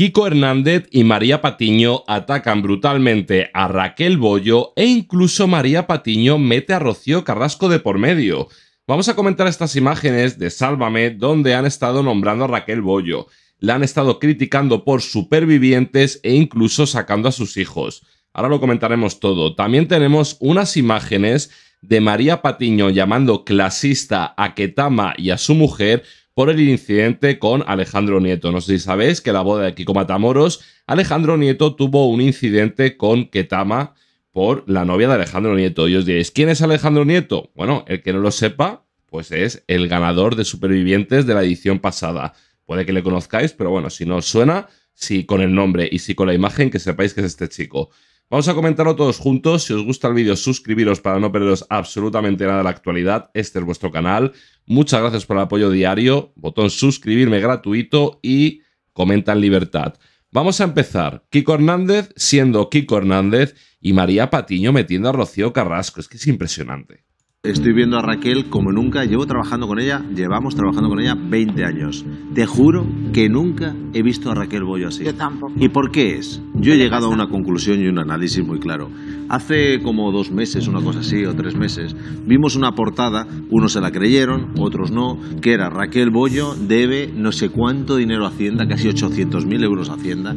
Kiko Hernández y María Patiño atacan brutalmente a Raquel Bollo e incluso María Patiño mete a Rocío Carrasco de por medio. Vamos a comentar estas imágenes de Sálvame donde han estado nombrando a Raquel Bollo. La han estado criticando por supervivientes e incluso sacando a sus hijos. Ahora lo comentaremos todo. También tenemos unas imágenes de María Patiño llamando clasista a Ketama y a su mujer por el incidente con Alejandro Nieto. No sé si sabéis que la boda de Kiko Matamoros, Alejandro Nieto tuvo un incidente con Ketama por la novia de Alejandro Nieto. Y os diréis, ¿quién es Alejandro Nieto? Bueno, el que no lo sepa, pues es el ganador de Supervivientes de la edición pasada. Puede que le conozcáis, pero bueno, si no os suena, si sí, con el nombre y si sí, con la imagen, que sepáis que es este chico. Vamos a comentarlo todos juntos. Si os gusta el vídeo, suscribiros para no perderos absolutamente nada de la actualidad. Este es vuestro canal. Muchas gracias por el apoyo diario. Botón suscribirme gratuito y comenta en libertad. Vamos a empezar. Kiko Hernández siendo Kiko Hernández y María Patiño metiendo a Rocío Carrasco. Es que es impresionante. Estoy viendo a Raquel como nunca, llevo trabajando con ella, llevamos trabajando con ella 20 años. Te juro que nunca he visto a Raquel Bollo así. Yo tampoco. ¿Y por qué es? Yo he llegado a una conclusión y un análisis muy claro. Hace como dos meses, una cosa así, o tres meses, vimos una portada, unos se la creyeron, otros no, que era Raquel Bollo debe no sé cuánto dinero a Hacienda, casi 800.000 euros a Hacienda.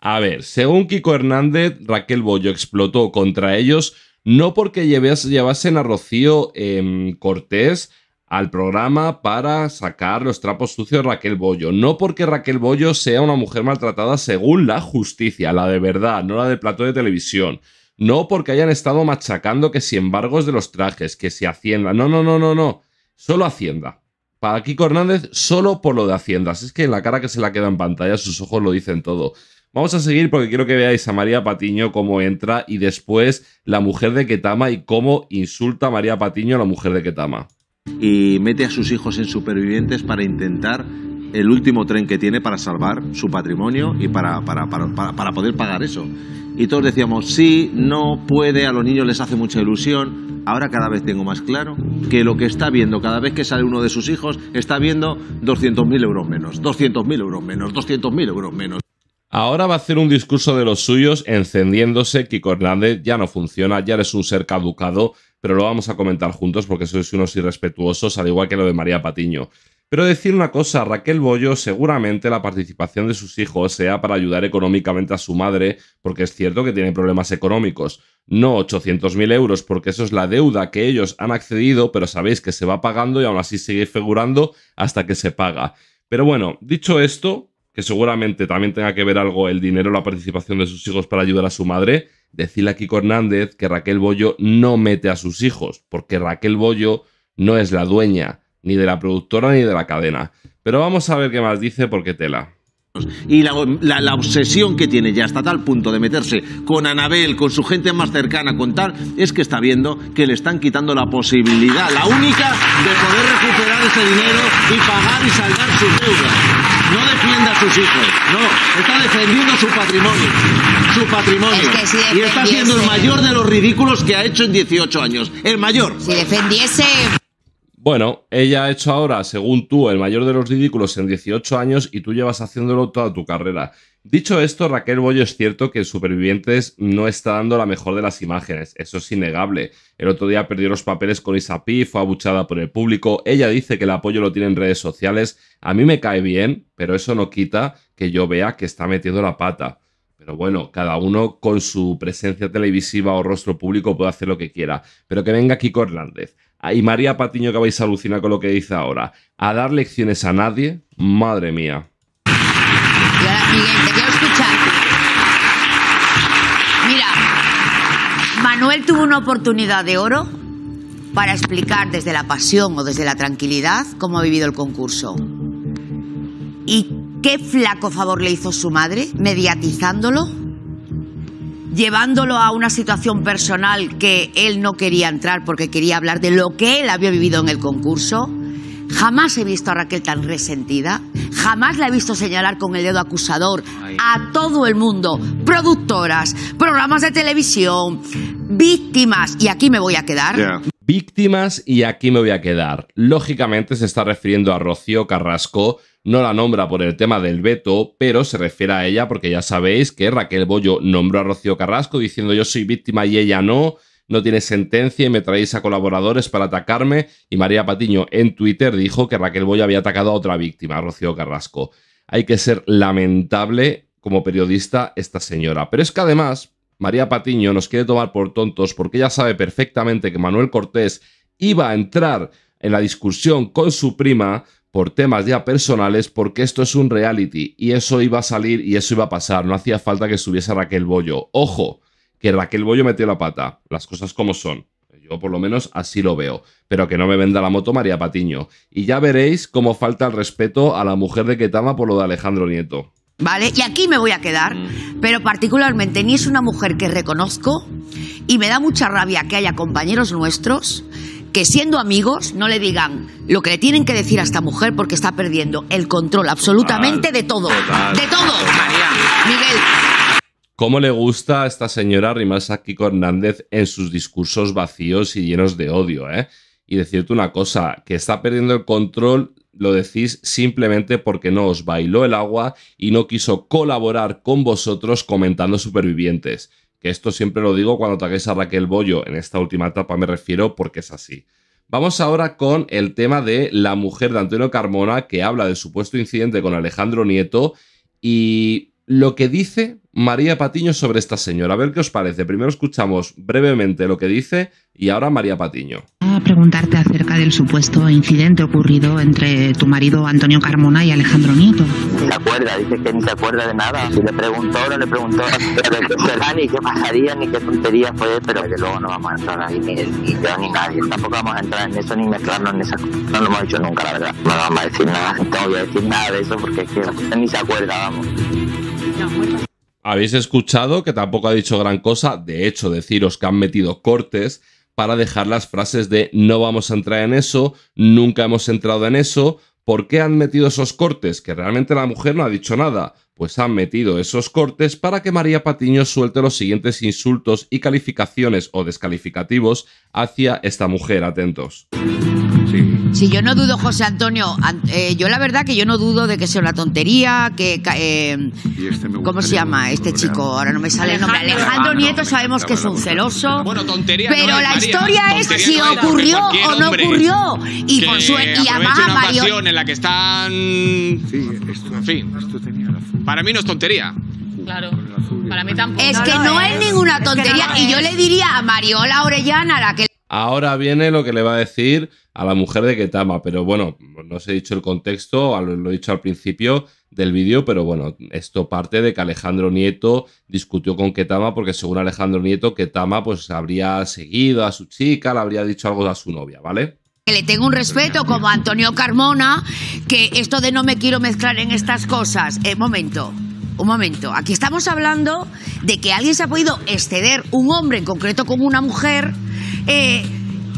A ver, según Kiko Hernández, Raquel Bollo explotó contra ellos no porque llevasen a Rocío em, Cortés al programa para sacar los trapos sucios de Raquel Bollo. No porque Raquel Bollo sea una mujer maltratada según la justicia, la de verdad, no la de plato de televisión. No porque hayan estado machacando que si embargos de los trajes, que si Hacienda. No, no, no, no, no. Solo Hacienda. Para Kiko Hernández, solo por lo de Haciendas. Es que la cara que se la queda en pantalla, sus ojos lo dicen todo. Vamos a seguir porque quiero que veáis a María Patiño cómo entra y después la mujer de Ketama y cómo insulta a María Patiño a la mujer de Ketama. Y mete a sus hijos en supervivientes para intentar el último tren que tiene para salvar su patrimonio y para, para, para, poder pagar eso. Y todos decíamos, sí, no puede, a los niños les hace mucha ilusión. Ahora cada vez tengo más claro que lo que está viendo, cada vez que sale uno de sus hijos, está viendo 200.000 euros menos, 200.000 euros menos, 200.000 euros menos. Ahora va a hacer un discurso de los suyos encendiéndose. Kiko Hernández ya no funciona, ya eres un ser caducado, pero lo vamos a comentar juntos porque sois unos irrespetuosos, al igual que lo de María Patiño. Pero decir una cosa, Raquel Bollo, seguramente la participación de sus hijos sea para ayudar económicamente a su madre, porque es cierto que tiene problemas económicos. No 800.000 euros, porque eso es la deuda que ellos han accedido, pero sabéis que se va pagando y aún así sigue figurando hasta que se paga. Pero bueno, dicho esto, que seguramente también tenga que ver algo el dinero, la participación de sus hijos para ayudar a su madre, decirle a Kiko Hernández que Raquel Bollo no mete a sus hijos, porque Raquel Bollo no es la dueña ni de la productora ni de la cadena. Pero vamos a ver qué más dice porque tela. Y la, obsesión que tiene ya hasta tal punto de meterse con Anabel, con su gente más cercana, con tal, es que está viendo que le están quitando la posibilidad, la única de poder recuperar ese dinero y pagar y saldar sus deudas. No defienda a sus hijos, no. Está defendiendo su patrimonio. Su patrimonio. y está siendo el mayor de los ridículos que ha hecho en 18 años. El mayor. Si defendiese. Bueno, ella ha hecho ahora, según tú, el mayor de los ridículos en 18 años y tú llevas haciéndolo toda tu carrera. Dicho esto, Raquel Boyo, es cierto que Supervivientes no está dando la mejor de las imágenes, eso es innegable. El otro día perdió los papeles con Isapi, fue abuchada por el público, ella dice que el apoyo lo tiene en redes sociales, a mí me cae bien, pero eso no quita que yo vea que está metiendo la pata. Pero bueno, cada uno con su presencia televisiva o rostro público puede hacer lo que quiera. Pero que venga Kiko Hernández, Ah, y María Patiño, que vais a alucinar con lo que dice ahora. A dar lecciones a nadie, madre mía. Y ahora, Miguel, te quiero escuchar. Mira, Manuel tuvo una oportunidad de oro para explicar desde la pasión o desde la tranquilidad cómo ha vivido el concurso. ¿Y qué flaco favor le hizo su madre mediatizándolo? llevándolo a una situación personal que él no quería entrar porque quería hablar de lo que él había vivido en el concurso. Jamás he visto a Raquel tan resentida. Jamás la he visto señalar con el dedo acusador a todo el mundo. Productoras, programas de televisión, víctimas. Y aquí me voy a quedar víctimas y aquí me voy a quedar. Lógicamente se está refiriendo a Rocío Carrasco, no la nombra por el tema del veto, pero se refiere a ella porque ya sabéis que Raquel Bollo nombró a Rocío Carrasco diciendo yo soy víctima y ella no, no tiene sentencia y me traéis a colaboradores para atacarme y María Patiño en Twitter dijo que Raquel Bollo había atacado a otra víctima, Rocío Carrasco. Hay que ser lamentable como periodista esta señora, pero es que además María Patiño nos quiere tomar por tontos porque ella sabe perfectamente que Manuel Cortés iba a entrar en la discusión con su prima por temas ya personales porque esto es un reality y eso iba a salir y eso iba a pasar. No hacía falta que subiese Raquel Bollo. Ojo, que Raquel Bollo metió la pata. Las cosas como son. Yo por lo menos así lo veo. Pero que no me venda la moto María Patiño. Y ya veréis cómo falta el respeto a la mujer de Ketama por lo de Alejandro Nieto. ¿Vale? Y aquí me voy a quedar, mm. pero particularmente ni es una mujer que reconozco y me da mucha rabia que haya compañeros nuestros que siendo amigos no le digan lo que le tienen que decir a esta mujer porque está perdiendo el control absolutamente de todo. de todo. Miguel. ¿Cómo le gusta a esta señora Rimas a Hernández en sus discursos vacíos y llenos de odio, eh? Y decirte una cosa, que está perdiendo el control lo decís simplemente porque no os bailó el agua y no quiso colaborar con vosotros comentando supervivientes. Que esto siempre lo digo cuando ataquéis a Raquel Bollo, en esta última etapa me refiero porque es así. Vamos ahora con el tema de la mujer de Antonio Carmona que habla del supuesto incidente con Alejandro Nieto y lo que dice María Patiño sobre esta señora. A ver qué os parece. Primero escuchamos brevemente lo que dice y ahora María Patiño. A preguntarte acerca del supuesto incidente ocurrido entre tu marido Antonio Carmona y Alejandro Nieto. No se acuerda, dice que ni se acuerda de nada. Si le preguntó, no le preguntó. ni qué pasaría, ni qué tontería fue, pero desde luego no vamos a entrar ahí, ni, yo ni nadie. Tampoco vamos a entrar en eso, ni mezclarnos en esa cosa. No lo hemos dicho nunca, la verdad. No vamos a decir nada, no voy a decir nada de eso, porque es que ni se acuerda, vamos. Habéis escuchado que tampoco ha dicho gran cosa. De hecho, deciros que han metido cortes para dejar las frases de no vamos a entrar en eso, nunca hemos entrado en eso, ¿por qué han metido esos cortes? Que realmente la mujer no ha dicho nada. Pues han metido esos cortes para que María Patiño suelte los siguientes insultos y calificaciones o descalificativos hacia esta mujer. Atentos. Si yo no dudo, José Antonio, eh, yo la verdad que yo no dudo de que sea una tontería, que... Eh, este ¿Cómo se llama este chico? Ahora no me sale el nombre. Alejandro Nieto sabemos que es un celoso. Bueno, tontería. Pero la historia es si ocurrió o no ocurrió. Y por suerte, y además una en la que están... Sí, en fin. Para mí no es tontería. Claro. Para mí tampoco. Es que no, es. ninguna tontería. y yo le diría a Mariola Orellana, la que Ahora viene lo que le va a decir a la mujer de Ketama, pero bueno, no os he dicho el contexto, lo he dicho al principio del vídeo, pero bueno, esto parte de que Alejandro Nieto discutió con Ketama porque según Alejandro Nieto, Ketama pues habría seguido a su chica, le habría dicho algo a su novia, ¿vale? Que le tengo un respeto como a Antonio Carmona, que esto de no me quiero mezclar en estas cosas. Un eh, momento, un momento. Aquí estamos hablando de que alguien se ha podido exceder, un hombre en concreto con una mujer, eh,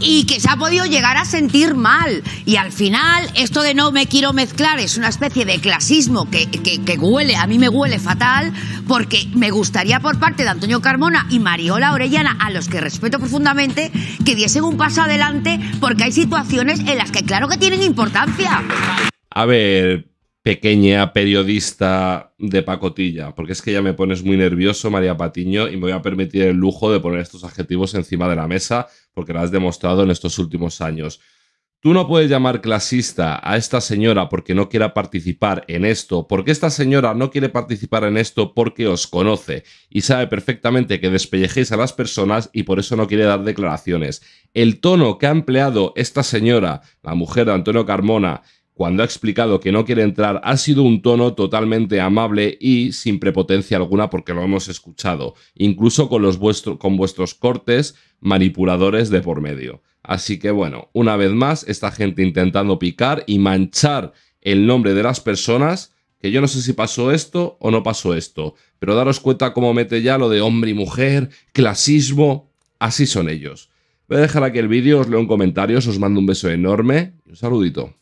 y que se ha podido llegar a sentir mal. Y al final, esto de no me quiero mezclar es una especie de clasismo que, que, que, huele, a mí me huele fatal, porque me gustaría por parte de Antonio Carmona y Mariola Orellana, a los que respeto profundamente, que diesen un paso adelante, porque hay situaciones en las que claro que tienen importancia. A ver, pequeña periodista de pacotilla, porque es que ya me pones muy nervioso, María Patiño, y me voy a permitir el lujo de poner estos adjetivos encima de la mesa, porque lo has demostrado en estos últimos años. Tú no puedes llamar clasista a esta señora porque no quiera participar en esto, porque esta señora no quiere participar en esto porque os conoce y sabe perfectamente que despellejéis a las personas y por eso no quiere dar declaraciones. El tono que ha empleado esta señora, la mujer de Antonio Carmona, cuando ha explicado que no quiere entrar, ha sido un tono totalmente amable y sin prepotencia alguna porque lo hemos escuchado, incluso con, los vuestros cortes manipuladores de por medio. Así que bueno, una vez más, esta gente intentando picar y manchar el nombre de las personas, que yo no sé si pasó esto o no pasó esto, pero daros cuenta cómo mete ya lo de hombre y mujer, clasismo, así son ellos. Voy a dejar aquí el vídeo, os leo en comentarios, os mando un beso enorme y un saludito.